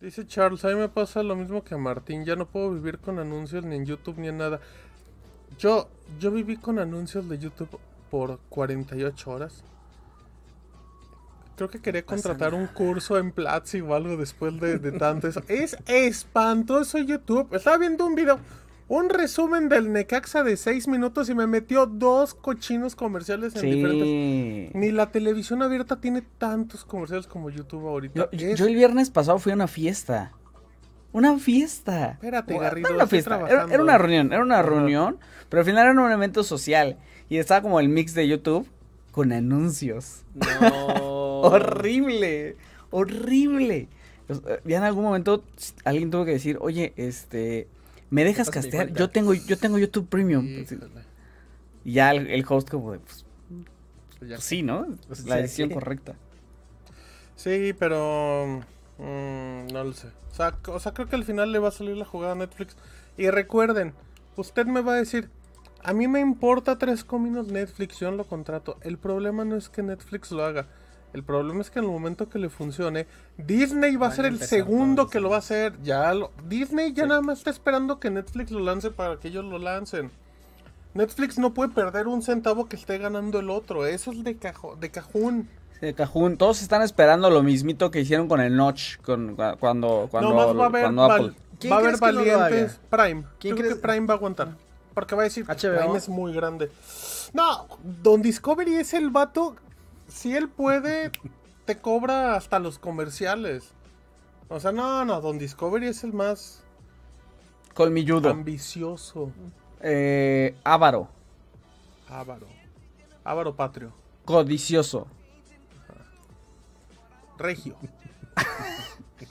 Dice Charles, a mí me pasa lo mismo que a Martín, ya no puedo vivir con anuncios ni en YouTube ni en nada. Yo, yo viví con anuncios de YouTube por 48 horas. Creo que quería contratar un curso en Platzi o algo después de, de tanto eso. Es espantoso YouTube. Estaba viendo un video, un resumen del Necaxa de seis minutos y me metió dos cochinos comerciales en diferentes. Ni la televisión abierta tiene tantos comerciales como YouTube ahorita. Yo, el viernes pasado fui a una fiesta. Una fiesta. Espérate, Garrido. Era, una reunión, era una reunión, pero al final era un evento social. Y estaba como el mix de YouTube con anuncios. No. horrible, horrible. Pues, eh, ya en algún momento alguien tuvo que decir, oye, este, ¿me dejas castear? Yo tengo, yo tengo YouTube Premium. Pues, pues, y ya el, host como de, pues, pues sí, ¿no? la decisión correcta. Sí, pero... Mm, no lo sé. O sea, creo que al final le va a salir la jugada a Netflix. Y recuerden, usted me va a decir, a mí me importa tres cominos Netflix, yo lo contrato. El problema no es que Netflix lo haga. El problema es que en el momento que le funcione, Disney va a ser el segundo que lo va a hacer. Ya Disney ya nada más está esperando que Netflix lo lance para que ellos lo lancen. Netflix no puede perder un centavo que esté ganando el otro. Eso es de, de cajón. De cajón. Todos están esperando lo mismito que hicieron con el Notch. Con, cuando, cuando, no, va a haber, va a haber Prime. ¿Quién crees Prime va a aguantar? Porque va a decir que Prime es muy grande. No, Don Discovery es el vato si él puede, te cobra hasta los comerciales. O sea, no, no, Don Discovery es el más colmilludo. Ambicioso. Ávaro. Eh, Ávaro. Ávaro patrio. Codicioso. Regio.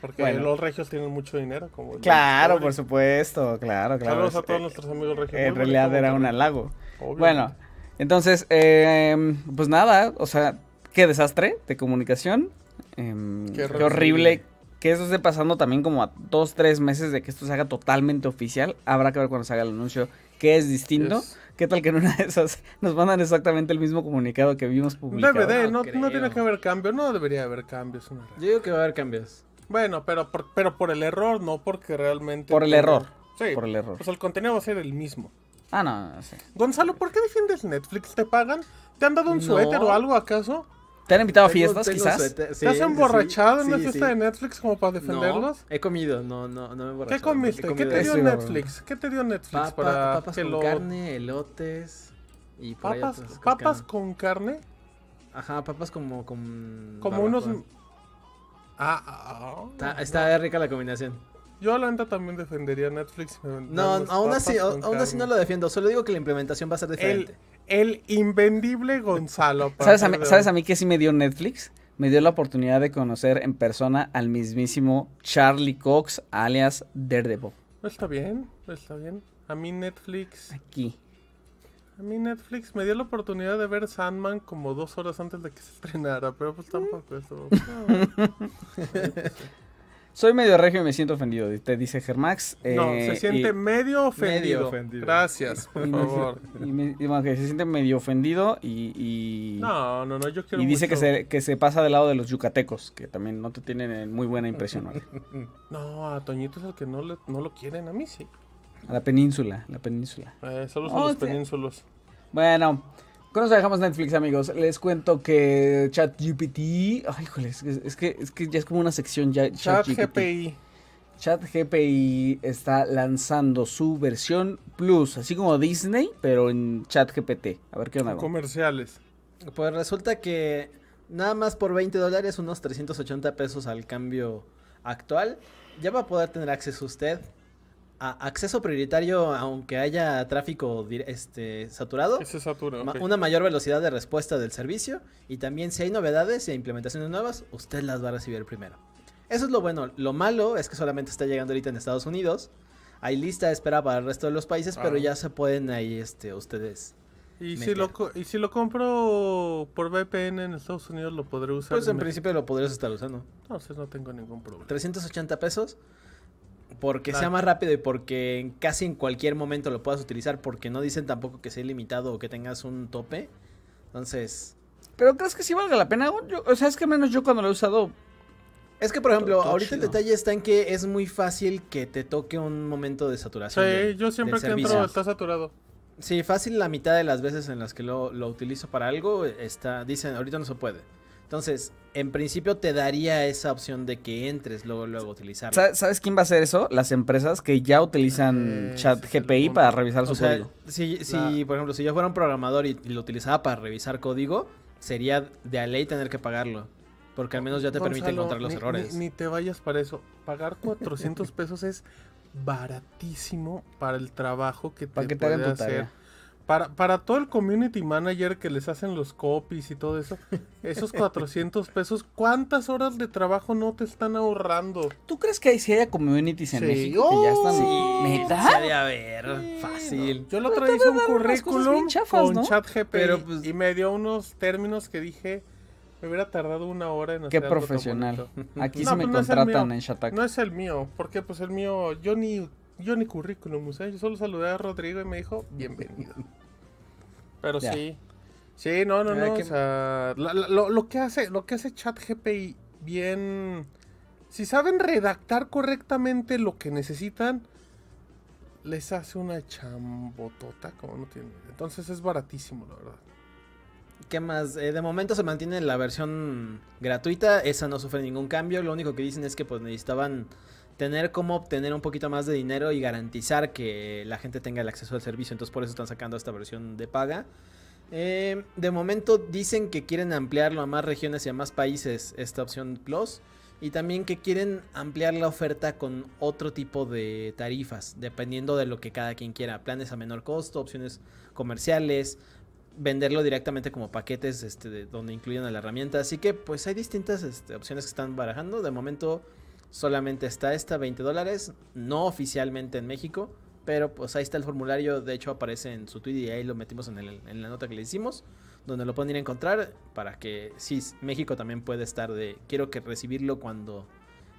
Porque los regios tienen mucho dinero. Como claro, por supuesto, claro, claro. todos eh, nuestros amigos regios. En realidad era un halago. Bueno, entonces, em, pues nada, o sea, qué desastre de comunicación. Em, qué, horrible que eso esté pasando también como a dos, tres meses de que esto se haga totalmente oficial. Habrá que ver cuando se haga el anuncio qué es distinto. ¿Qué tal que en una de esas nos mandan exactamente el mismo comunicado que vimos publicado? DVD, no, no, tiene que haber cambios, no debería haber cambios. Yo digo que va a haber cambios. Bueno, pero por, pero por el error, no porque realmente... Por el error. Sí, por el error. Pues el contenido va a ser el mismo. Ah, no, no sé. Gonzalo, ¿por qué defiendes Netflix? ¿Te pagan? ¿Te han dado un suéter o algo acaso? ¿Te han invitado a fiestas, quizás? Sí, ¿Te has emborrachado en una fiesta de Netflix como para defenderlos? he comido, no, no, no me emborraché. ¿Qué comiste? ¿Qué te dio Netflix? ¿Qué te dio Netflix? para papas con carne, elotes y papas, ¿Papas con carne? Ajá, papas como con Como unos... Ah, ah, ah. está rica la combinación. Yo la también defendería Netflix. No, aún así, aún así no lo defiendo. Solo digo que la implementación va a ser diferente. El, invendible Gonzalo. ¿Sabes a, mí, qué que sí me dio Netflix? Me dio la oportunidad de conocer en persona al mismísimo Charlie Cox, alias Daredevil. Está bien, está bien. A mí Netflix... Aquí. A mí Netflix me dio la oportunidad de ver Sandman como dos horas antes de que se estrenara, pero pues tampoco eso. Soy medio regio y me siento ofendido, te dice Germax. no, se eh, siente medio, ofendido. Gracias, por favor. Y que se siente medio ofendido y. no, no, no, yo quiero. Y dice que se, que se pasa del lado de los yucatecos, que también no te tienen muy buena impresión. ¿vale? no, a Toñito es el que no, le, no lo quieren, a mí sí. A la península, la península. Solo eh, son oh, los penínsulos. Bueno, con eso dejamos Netflix, amigos. Les cuento que ChatGPT. Ay, es, que, ya es como una sección ya. ChatGPT. ChatGPT está lanzando su versión Plus, así como Disney, pero en ChatGPT. A ver qué onda. Comerciales. Pues resulta que nada más por 20 dólares, unos 380 pesos al cambio actual, ya va a poder tener acceso usted acceso prioritario, aunque haya tráfico este, saturado. Una mayor velocidad de respuesta del servicio. Y también si hay novedades e implementaciones nuevas, usted las va a recibir primero. Eso es lo bueno. Lo malo es que solamente está llegando ahorita en Estados Unidos. Hay lista de espera para el resto de los países, pero ah. ya se pueden ahí este, ustedes ¿Y si, lo, y si lo compro por VPN en Estados Unidos, lo podré usar. Pues en, en principio lo podrías estar usando. Entonces pues, no tengo ningún problema. 380 pesos porque sea más rápido y porque casi en cualquier momento lo puedas utilizar, porque no dicen tampoco que sea limitado o que tengas un tope. Entonces... ¿Pero crees que sí valga la pena? o sea, es que menos yo cuando lo he usado... Es que, por ejemplo, ahorita el detalle está en que es muy fácil que te toque un momento de saturación. Sí, yo siempre que entro está saturado. Sí, fácil la mitad de las veces en las que lo, lo utilizo para algo, está, dicen, ahorita no se puede. Entonces, en principio te daría esa opción de que entres luego luego a ¿Sabes quién va a hacer eso? Las empresas que ya utilizan eh, chat GPI para revisar su código. Si, si por ejemplo, si yo fuera un programador y, lo utilizaba para revisar código, sería de a ley tener que pagarlo. Porque al menos ya te permite encontrar los errores. Ni, te vayas para eso. Pagar 400 pesos es baratísimo para el trabajo que te, para que hacer. Para, para todo el community manager que les hacen los copies y todo eso, esos 400 pesos, ¿cuántas horas de trabajo no te están ahorrando? ¿Tú crees que sí haya communities en México ya están? Sí, ya de fácil. Yo lo otro hice un currículum con ¿no? Pues, y me dio unos términos que dije, me hubiera tardado una hora en hacer Qué profesional. Aquí se me pues, contratan en Shatak. No es el mío, porque pues el mío, yo ni yo ni currículum, o sea, yo solo saludé a Rodrigo y me dijo, bienvenido. Pero sí, sí, no, no, no, lo, que hace, lo que hace bien, si saben redactar correctamente lo que necesitan, les hace una chambotota como no tiene. Entonces es baratísimo, la verdad. ¿Qué más? Eh, de momento se mantiene la versión gratuita, esa no sufre ningún cambio, lo único que dicen es que pues necesitaban tener cómo obtener un poquito más de dinero y garantizar que la gente tenga el acceso al servicio. Entonces por eso están sacando esta versión de paga. Eh, de momento dicen que quieren ampliarlo a más regiones y a más países esta opción Plus. Y también que quieren ampliar la oferta con otro tipo de tarifas, dependiendo de lo que cada quien quiera. Planes a menor costo, opciones comerciales, venderlo directamente como paquetes este, donde a la herramienta. Así que pues hay distintas este, opciones que están barajando. De momento solamente está esta 20 dólares, no oficialmente en México, pero pues ahí está el formulario, de hecho aparece en su tweet y ahí lo metimos en, la nota que le hicimos, donde lo pueden ir a encontrar para que sí, México también puede estar de, quiero que recibirlo cuando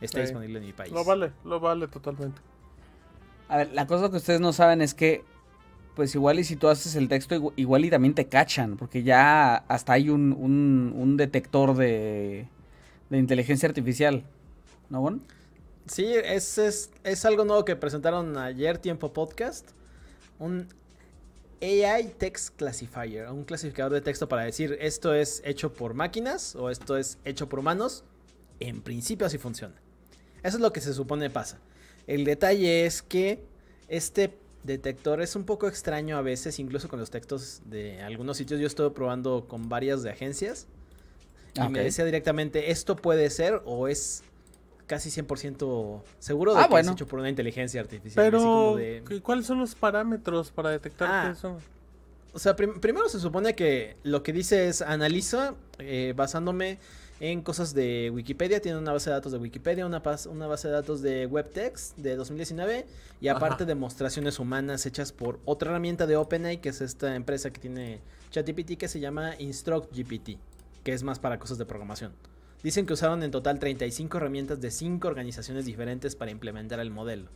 esté disponible en mi país. Lo vale, lo vale totalmente. A ver, la cosa que ustedes no saben es que, pues igual y si tú haces el texto, igual y también te cachan, porque ya hasta hay un, un detector de, de inteligencia artificial. ¿no, Bon? Sí, es, algo nuevo que presentaron ayer, Tiempo Podcast. Un AI Text Classifier, un clasificador de texto para decir esto es hecho por máquinas o esto es hecho por humanos. En principio así funciona. Eso es lo que se supone pasa. El detalle es que este detector es un poco extraño a veces, incluso con los textos de algunos sitios. Yo estoy probando con varias de agencias. Y ah, me decía directamente, esto puede ser o es casi 100% seguro de ah, que hecho por una inteligencia artificial. Pero, ¿cuáles son los parámetros para detectar ah. eso? O sea, primero se supone que lo que dice es analiza eh, basándome en cosas de Wikipedia. Tiene una base de datos de Wikipedia, una, una base de datos de WebText de 2019 y aparte demostraciones humanas hechas por otra herramienta de OpenAI, que es esta empresa que tiene ChatGPT que se llama InstructGPT, que es más para cosas de programación. Dicen que usaron en total 35 herramientas de 5 organizaciones diferentes para implementar el modelo.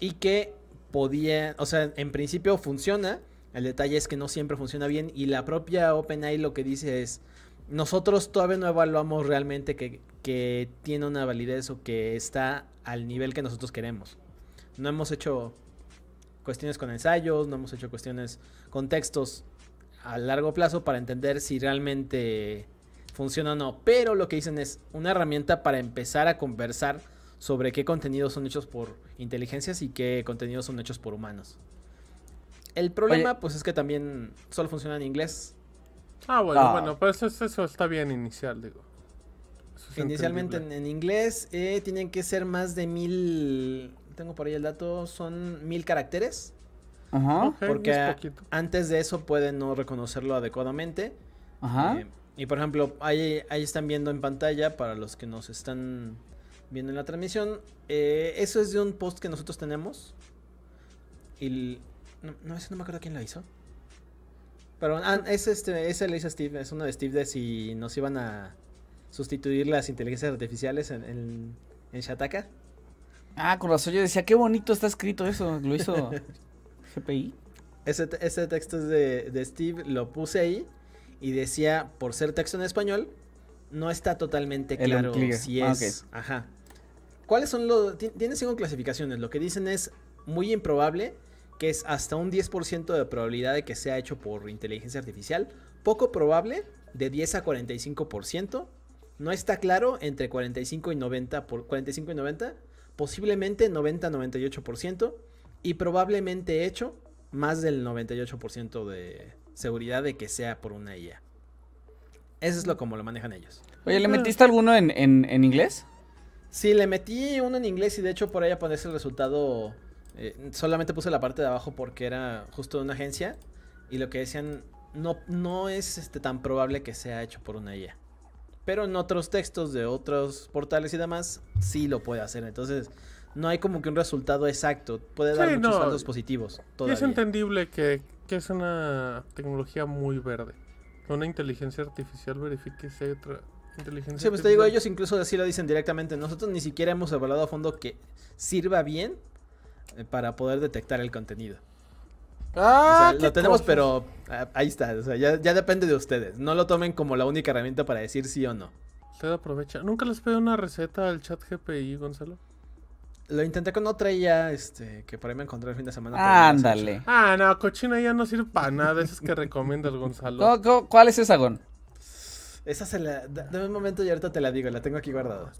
Y que podía, o sea, en principio funciona, el detalle es que no siempre funciona bien y la propia OpenAI lo que dice es, nosotros todavía no evaluamos realmente que, que tiene una validez o que está al nivel que nosotros queremos. No hemos hecho cuestiones con ensayos, no hemos hecho cuestiones con textos a largo plazo para entender si realmente funciona o no, pero lo que dicen es una herramienta para empezar a conversar sobre qué contenidos son hechos por inteligencias y qué contenidos son hechos por humanos. El problema, pues, es que también solo funciona en inglés. Ah, bueno, ah. bueno, pues eso, está bien inicial, digo. Inicialmente en, inglés eh, tienen que ser más de mil, tengo por ahí el dato, son mil caracteres. Ajá. porque antes de eso pueden no reconocerlo adecuadamente. Ajá. Eh, y por ejemplo, ahí, ahí están viendo en pantalla, para los que nos están viendo en la transmisión, eh, eso es de un post que nosotros tenemos. Y no, no, ese no me acuerdo quién lo hizo. Pero ah, ese, este, ese lo hizo Steve, es uno de Steve de si nos iban a sustituir las inteligencias artificiales en, en, Shataka. Ah, con razón yo decía, qué bonito está escrito eso, lo hizo GPI. Ese, texto es de Steve, lo puse ahí y decía, por ser texto en español, no está totalmente claro si ah, es... Ajá. ¿Cuáles son los...? Tiene cinco clasificaciones. Lo que dicen es muy improbable, que es hasta un 10% de probabilidad de que sea hecho por inteligencia artificial. Poco probable, de 10 a 45%. No está claro entre 45 y 90, por 45 y 90, posiblemente 90-98% y probablemente hecho más del 98% de, seguridad de que sea por una IA. Eso es lo como lo manejan ellos. Oye, ¿le metiste alguno en, inglés? Sí, le metí uno en inglés y de hecho por ahí aparece el resultado. Eh, solamente puse la parte de abajo porque era justo de una agencia y lo que decían no, no es este, tan probable que sea hecho por una IA. Pero en otros textos de otros portales y demás sí lo puede hacer. Entonces no hay como que un resultado exacto. Puede dar muchos no. positivos. Y es entendible que, es una tecnología muy verde. Una inteligencia artificial verifique si hay otra inteligencia Sí, pues te digo, ellos incluso así lo dicen directamente. Nosotros ni siquiera hemos evaluado a fondo que sirva bien eh, para poder detectar el contenido. Ah, lo tenemos, pero ah, ahí está. O sea, ya, depende de ustedes. No lo tomen como la única herramienta para decir sí o no. Usted aprovecha. ¿Nunca les pedí una receta al chat GPI, Gonzalo? Lo intenté con otra y ya, este, que por ahí me encontré el fin de semana. ándale. Ah, no, cochina ya no sirve para nada. es que el Gonzalo. cuál es esa, Gon? Esa se la. Dame un momento y ahorita te la digo, la tengo aquí guardada.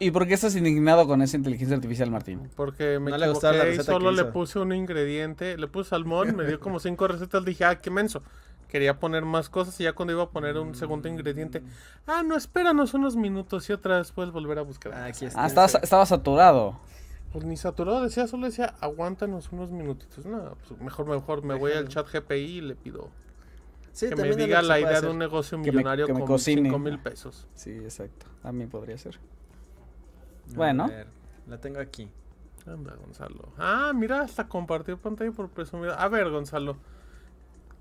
y, por qué estás indignado con esa inteligencia artificial, Martín? Porque me no le solo le puse un ingrediente. Le puse salmón, me dio como cinco recetas. Dije, ah, qué menso quería poner más cosas y ya cuando iba a poner un segundo ingrediente, mm. ah, no, espéranos unos minutos y otra vez puedes volver a buscar. Ah, aquí está. Ah, estaba, saturado. Pues ni saturado decía, solo decía, aguántanos unos minutitos. nada pues mejor, mejor, me voy al chat GPI y le pido que me diga la idea de un negocio millonario con cinco mil pesos. Sí, exacto. A mí podría ser. A bueno. Ver, la tengo aquí. Anda, Gonzalo. Ah, mira, hasta compartir pantalla por presumida. A ver, Gonzalo.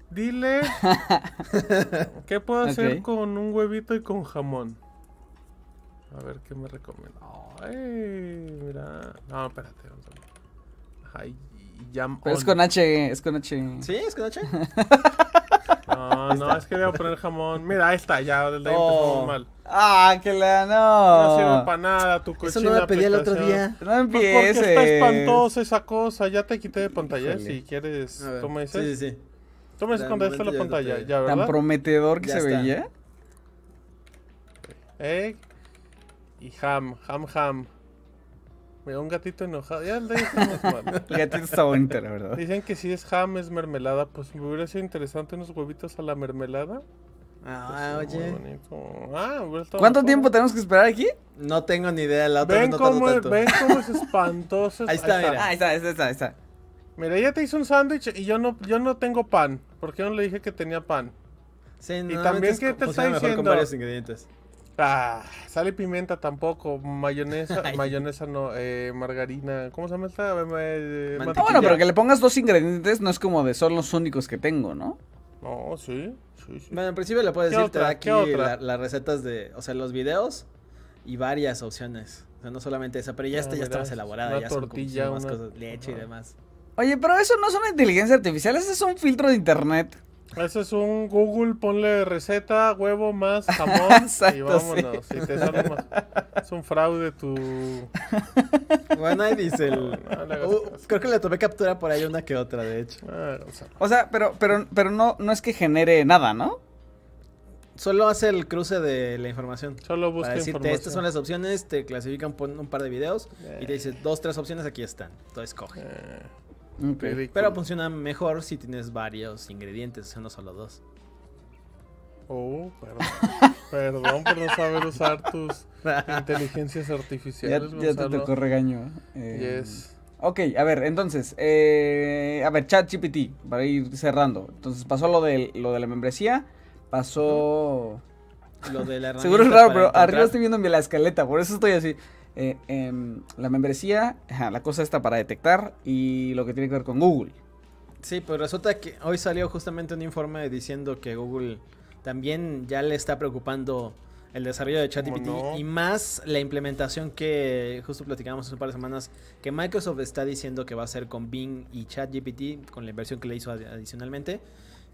Dile, ¿qué puedo hacer con un huevito y con jamón? A ver qué me recomienda. Ay, mira. No, espérate, es con H, es con H. Sí, es con H. no, no, es que voy a poner jamón. Mira, ahí está, ya, del ahí oh. mal. Ah, que la no. No sirve para nada, tu coche. Eso no pedí el otro día. No empieces. ¿Por porque está espantosa esa cosa. Ya te quité de pantalla, si quieres. toma ese Sí, sí, sí. Tú me escondiste la pantalla, ya, ¿verdad? Tan prometedor que se veía. Egg y ham, ham, ham. Mira, un gatito enojado. Ya el de ahí estamos mal. el gatito está bonito, la verdad. Dicen que si es ham, es mermelada. Pues me hubiera sido interesante unos huevitos a la mermelada. Ah, pues, oye. Ah, ¿Cuánto tiempo tenemos que esperar aquí? No tengo ni idea. ven, no cómo, ven cómo es espantoso. ahí, está, ahí está, mira. Ah, ahí está, ahí está, ahí está. Mira, ella te hizo un sándwich y yo no, yo no tengo pan. ¿Por qué no le dije que tenía pan. y también que te está diciendo. Con varios ingredientes. Ah, sale pimienta tampoco, mayonesa, mayonesa no, eh, margarina, ¿cómo se llama esta? Eh, eh, ah, bueno, pero que le pongas dos ingredientes no es como de son los únicos que tengo, ¿no? No, sí, sí, sí. Bueno, en principio le puedes decir, aquí las recetas de, o sea, los videos y varias opciones. O sea, no solamente esa, pero ya, ah, esta ya está más elaborada, ya tortilla, más leche y demás. Oye, pero eso no es una inteligencia artificial, ese es un filtro de internet. Ese es un Google, ponle receta, huevo más, jamón y vámonos. te Es un fraude tu. Bueno, ahí dice el. creo que le tomé captura por ahí una que otra, de hecho. o, sea. pero, pero, pero no, no es que genere nada, ¿no? Solo hace el cruce de la información. Solo busca información. estas son las opciones, te clasifican, un par de videos y te dice dos, tres opciones, aquí están. Entonces coge. Pero funciona mejor si tienes varios ingredientes, no solo dos. Oh, perdón. perdón por no saber usar tus inteligencias artificiales. Ya, te tocó regaño. Eh. yes. Ok, a ver, entonces, eh, a ver, chat ChatGPT, para ir cerrando. Entonces pasó lo de, lo de la membresía, pasó... Lo de la Seguro es raro, pero arriba estoy viendo la escaleta, por eso estoy así eh, em, la membresía, la cosa está para detectar y lo que tiene que ver con Google. Sí, pues resulta que hoy salió justamente un informe diciendo que Google también ya le está preocupando el desarrollo de ChatGPT y más la implementación que justo platicamos hace un par de semanas que Microsoft está diciendo que va a hacer con Bing y ChatGPT con la inversión que le hizo adicionalmente.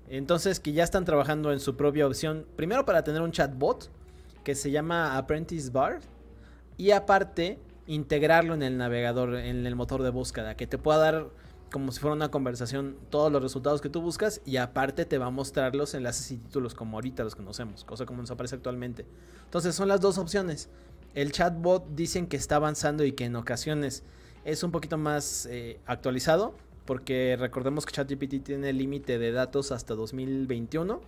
Entonces que ya están trabajando en su propia opción, primero para tener un chatbot que se llama Apprentice Bar, y aparte integrarlo en el navegador, en el motor de búsqueda, que te pueda dar como si fuera una conversación todos los resultados que tú buscas y aparte te va a mostrar los enlaces y títulos como ahorita los conocemos, cosa como nos aparece actualmente. Entonces son las dos opciones. El chatbot dicen que está avanzando y que en ocasiones es un poquito más eh, actualizado, porque recordemos que ChatGPT tiene límite de datos hasta 2021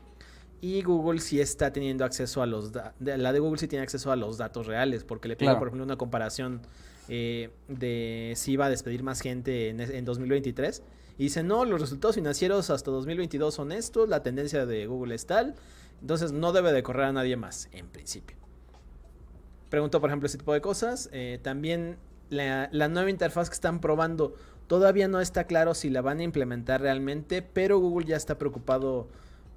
y Google sí está teniendo acceso a los... La de Google sí tiene acceso a los datos reales, porque le pide, por ejemplo, una comparación eh, de si va a despedir más gente en, 2023. Y dice, no, los resultados financieros hasta 2022 son estos, la tendencia de Google es tal, entonces no debe de correr a nadie más, en principio. Pregunto, por ejemplo, ese tipo de cosas. Eh, también la, la, nueva interfaz que están probando, todavía no está claro si la van a implementar realmente, pero Google ya está preocupado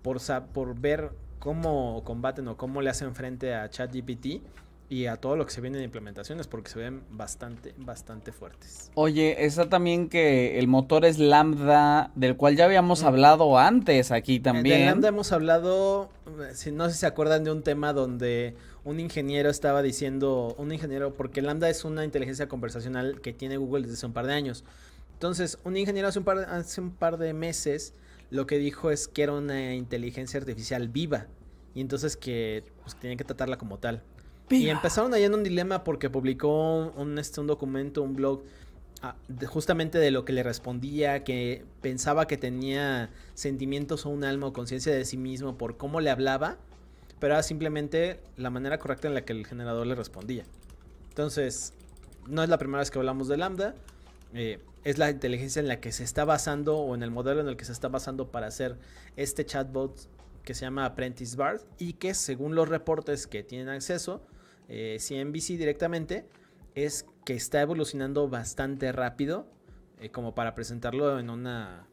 por, ver cómo combaten o cómo le hacen frente a ChatGPT y a todo lo que se viene de implementaciones porque se ven bastante, bastante fuertes. Oye, está también que el motor es Lambda, del cual ya habíamos mm. hablado antes aquí eh, también. De Lambda hemos hablado, eh, si no sé si se acuerdan de un tema donde un ingeniero estaba diciendo, un ingeniero, porque Lambda es una inteligencia conversacional que tiene Google desde hace un par de años. Entonces, un ingeniero hace un par, hace un par de meses lo que dijo es que era una inteligencia artificial viva y entonces que pues, tenía que tratarla como tal. Y empezaron ahí en un dilema porque publicó un, este, documento, un blog, ah, justamente de lo que le respondía, que pensaba que tenía sentimientos o un alma o conciencia de sí mismo por cómo le hablaba, pero era simplemente la manera correcta en la que el generador le respondía. Entonces, no es la primera vez que hablamos de Lambda. Eh, es la inteligencia en la que se está basando o en el modelo en el que se está basando para hacer este chatbot que se llama Apprentice Bard y que según los reportes que tienen acceso CNBC eh, directamente es que está evolucionando bastante rápido eh, como para presentarlo en una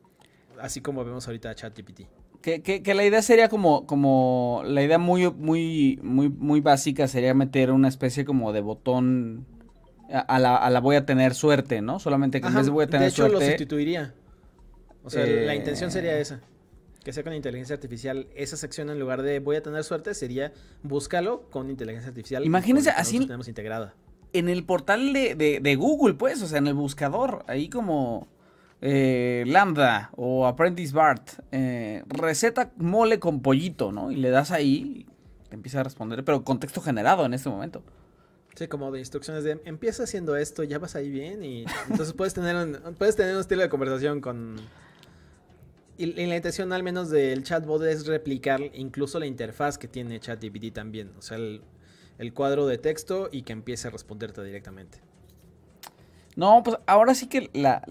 así como vemos ahorita ChatGPT. Que, que, que, la idea sería como, como la idea muy, muy, muy, muy básica sería meter una especie como de botón a la, voy a tener suerte, ¿no? Solamente que en vez voy a tener de hecho, lo sustituiría. O sea, la eh, intención sería esa. Que sea con inteligencia artificial, esa sección en lugar de voy a tener suerte sería búscalo con inteligencia artificial. Imagínense así. Tenemos integrada. En el portal de, de, Google, pues, o sea, en el buscador, ahí como eh, Lambda o Apprentice Bart, eh, receta mole con pollito, ¿no? Y le das ahí, te empieza a responder, pero contexto generado en este momento. Sí, como de instrucciones de empieza haciendo esto, ya vas ahí bien y entonces puedes tener un, puedes tener un estilo de conversación con... Y, la intención al menos del chatbot es replicar incluso la interfaz que tiene ChatGPT también, o sea, el, cuadro de texto y que empiece a responderte directamente. No, pues ahora sí que la,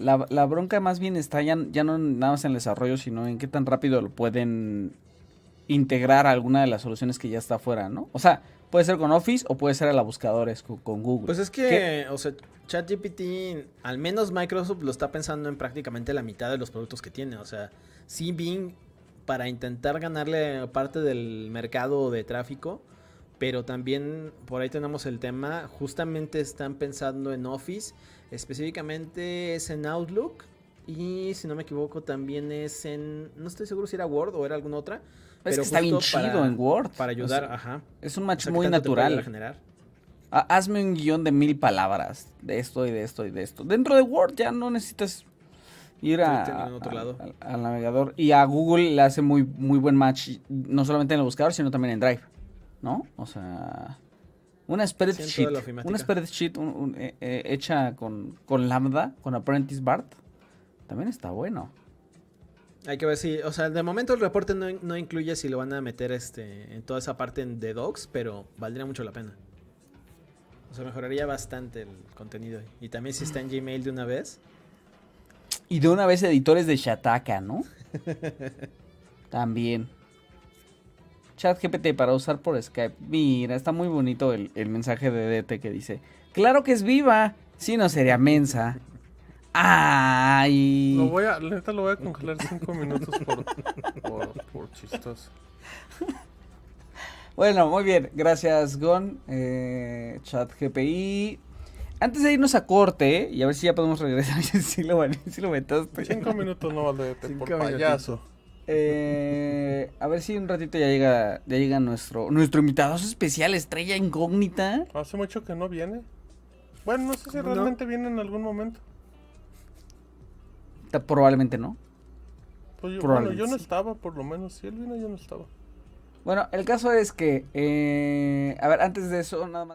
bronca más bien está ya, ya no nada más en el desarrollo, sino en qué tan rápido lo pueden integrar alguna de las soluciones que ya está afuera, ¿no? O sea, Puede ser con Office o puede ser a la buscadores con, Google. Pues es que, o sea, ChatGPT, al menos Microsoft lo está pensando en prácticamente la mitad de los productos que tiene. O sea, sí Bing para intentar ganarle parte del mercado de tráfico, pero también por ahí tenemos el tema, justamente están pensando en Office, específicamente es en Outlook y si no me equivoco también es en, no estoy seguro si era Word o era alguna otra, es que está bien chido en Word. Para ayudar, ajá. Es un match muy natural. Generar? Ah, hazme un guión de mil palabras de esto y de esto y de esto. Dentro de Word ya no necesitas ir al navegador. Y a Google le hace muy, muy buen match, no solamente en el buscador, sino también en Drive. ¿No? O sea, una spreadsheet. Una spreadsheet eh, eh, hecha con, con Lambda, con Apprentice Bart. También está bueno. Hay que ver si, o sea, de momento el reporte no, incluye si lo van a meter este, en toda esa parte de docs, pero valdría mucho la pena. O sea, mejoraría bastante el contenido. Y también si está en Gmail de una vez. Y de una vez editores de Shataka, ¿no? también. Chat GPT para usar por Skype. Mira, está muy bonito el, el mensaje de DT que dice. Claro que es viva. Si no sería mensa. Ay. Lo voy a, neta lo voy a congelar cinco minutos por, por, chistoso. Bueno, muy bien. Gracias, Gon. Eh, chat GPI. Antes de irnos a corte, y a ver si ya podemos regresar. si lo, Cinco minutos no vale, por payaso. Eh, a ver si un ratito ya llega, ya llega nuestro, nuestro invitado especial, estrella incógnita. Hace mucho que no viene. Bueno, no sé si realmente viene en algún momento probablemente no. Pues yo, yo no estaba, por lo menos. Si él vino, no estaba. Bueno, el caso es que, eh, a ver, antes de eso, nada más.